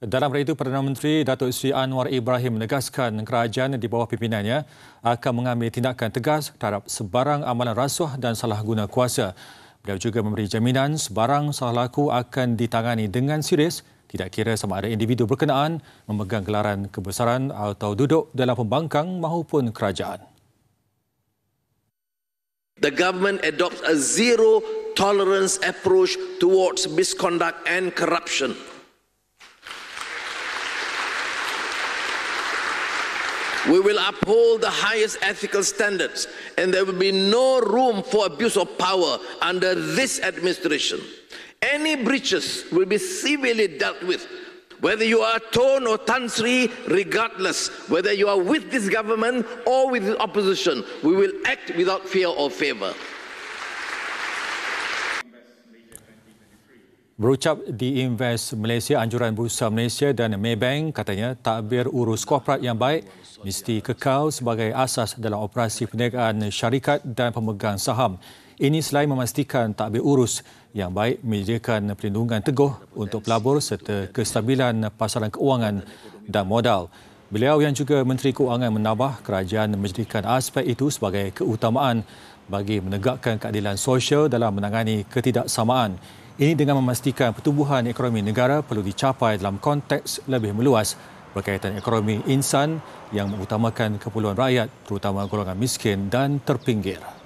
Dalam hal itu, Perdana Menteri Datuk Sri Anwar Ibrahim menegaskan kerajaan di bawah pimpinannya akan mengambil tindakan tegas terhadap sebarang amalan rasuah dan salah guna kuasa. Beliau juga memberi jaminan sebarang salah laku akan ditangani dengan serius tidak kira sama ada individu berkenaan memegang gelaran kebesaran atau duduk dalam pembangkang maupun kerajaan. The government adopts a zero tolerance approach towards misconduct and corruption. We will uphold the highest ethical standards, and there will be no room for abuse of power under this administration. Any breaches will be severely dealt with, whether you are Ton or Tansri, regardless, whether you are with this government or with the opposition, we will act without fear or favor. Berucap di Invest Malaysia, Anjuran Bursa Malaysia dan Maybank katanya takbir urus korporat yang baik mesti kekal sebagai asas dalam operasi perniagaan syarikat dan pemegang saham. Ini selain memastikan takbir urus yang baik menyediakan perlindungan teguh untuk pelabur serta kestabilan pasaran keuangan dan modal. Beliau yang juga Menteri Keuangan menambah kerajaan menjadikan aspek itu sebagai keutamaan bagi menegakkan keadilan sosial dalam menangani ketidaksamaan. Ini dengan memastikan pertumbuhan ekonomi negara perlu dicapai dalam konteks lebih meluas berkaitan ekonomi insan yang mengutamakan keperluan rakyat terutama golongan miskin dan terpinggir.